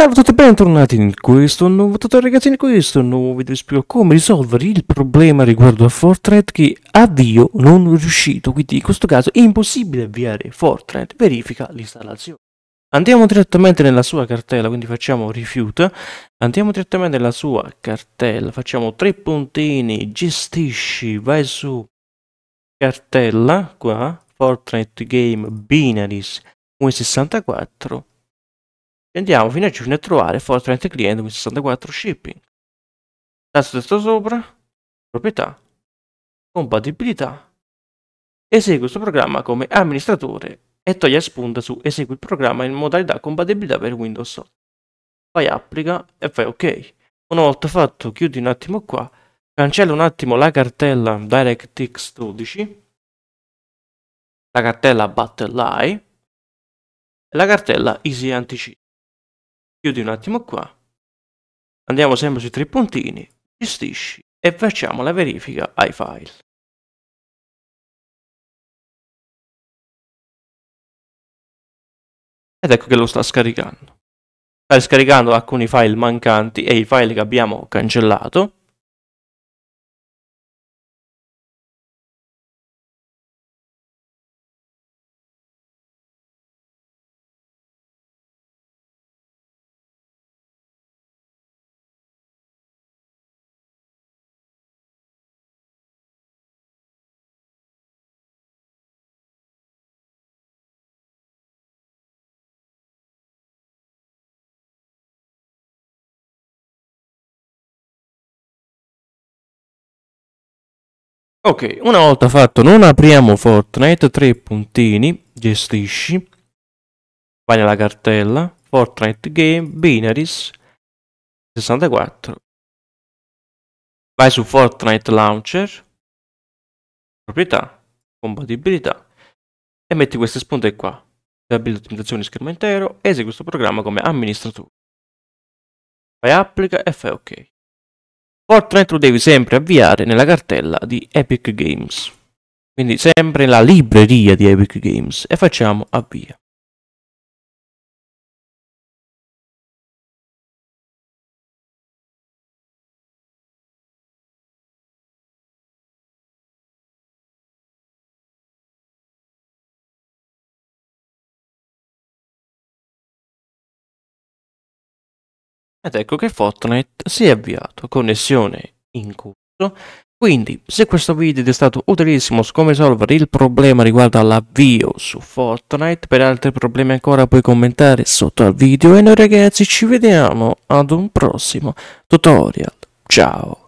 Salve a tutti e bentornati in questo nuovo tutorial ragazzi, in questo nuovo video vi spiego come risolvere il problema riguardo a Fortnite che addio non è riuscito, quindi in questo caso è impossibile avviare Fortnite, verifica l'installazione. Andiamo direttamente nella sua cartella, quindi facciamo rifiuta, andiamo direttamente nella sua cartella, facciamo tre puntini, gestisci, vai su cartella, qua, Fortnite Game Binaries 1.64 Andiamo fino a C fino a trovare Fortnite Client with 64 Shipping. Tasto destro sopra, proprietà, compatibilità. Esegue questo programma come amministratore e toglie spunta su esegui il programma in modalità compatibilità per Windows 8. Fai applica e fai ok. Una volta fatto chiudi un attimo qua, cancella un attimo la cartella DirectX 12, la cartella BattleEye e la cartella Easy Anticipo chiudi un attimo qua, andiamo sempre sui tre puntini, gestisci e facciamo la verifica ai file. Ed ecco che lo sta scaricando. Sta scaricando alcuni file mancanti e i file che abbiamo cancellato Ok, una volta fatto non apriamo Fortnite, tre puntini, gestisci, vai nella cartella, Fortnite Game, Binaries, 64, vai su Fortnite Launcher, proprietà, compatibilità e metti queste spunte qua, disabilita ottimizzazione schermo intero, esegui questo programma come amministratore, fai applica e fai ok. Fortnite lo devi sempre avviare nella cartella di Epic Games. Quindi sempre la libreria di Epic Games e facciamo avvia. Ed ecco che Fortnite si è avviato, connessione in corso. Quindi, se questo video ti è stato utilissimo su come risolvere il problema riguardo all'avvio su Fortnite, per altri problemi ancora puoi commentare sotto al video e noi ragazzi ci vediamo ad un prossimo tutorial. Ciao!